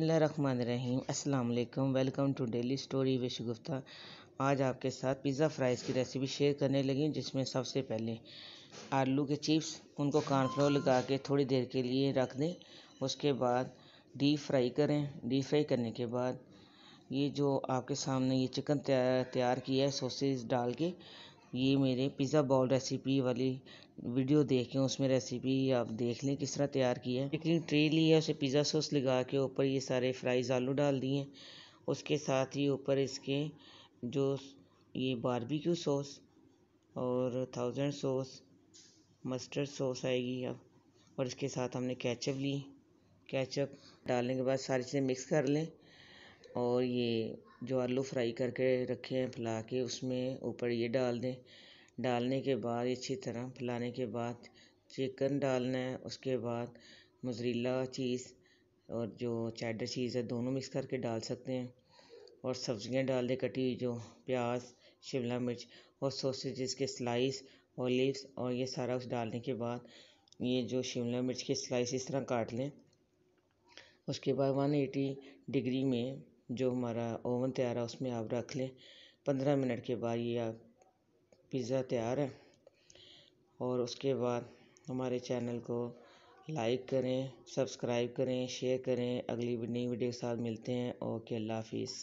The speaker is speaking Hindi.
अस्सलाम वालेकुम वेलकम टू डेली स्टोरी विश गुफ्ता आज आपके साथ पिज़्ज़ा फ्राइज़ की रेसिपी शेयर करने लगी जिसमें सबसे पहले आलू के चिप्स उनको कॉर्नफ्लोर लगा के थोड़ी देर के लिए रख दें उसके बाद डीप फ्राई करें डीप फ्राई करने के बाद ये जो आपके सामने ये चिकन तैयार किया है सोसेज डाल के ये मेरे पिज़्ज़ा बॉल रेसिपी वाली वीडियो देखें उसमें रेसिपी आप देख लें किस तरह तैयार की है लेकिन ट्रे ली है उसे पिज़्ज़ा सॉस लगा के ऊपर ये सारे फ्राइज़ आलू डाल दिए उसके साथ ही ऊपर इसके जो ये बारबेक्यू सॉस और थाउजेंड सॉस मस्टर्ड सॉस आएगी अब और इसके साथ हमने कैचअप ली कैचअप डालने के बाद सारी चीज़ें मिक्स कर लें और ये जो आलू फ्राई करके रखे हैं फैला के उसमें ऊपर ये डाल दें डालने के बाद अच्छी तरह फैलाने के बाद चिकन डालना है उसके बाद मजरीला चीज़ और जो चैडर चीज़ है दोनों मिक्स करके डाल सकते हैं और सब्जियां डाल दें कटी हुई जो प्याज शिमला मिर्च और सॉसेजेस के स्लाइस ऑलिव्स और ये सारा कुछ डालने के बाद ये जो शिमला मिर्च के स्लाइस इस तरह काट लें उसके बाद वन एटी डिग्री में जो हमारा ओवन तैयार है उसमें आप रख लें पंद्रह मिनट के बाद ये आप पिज़्ज़ा तैयार है और उसके बाद हमारे चैनल को लाइक करें सब्सक्राइब करें शेयर करें अगली नई वीडियो के साथ मिलते हैं ओके अल्लाह हाफिज़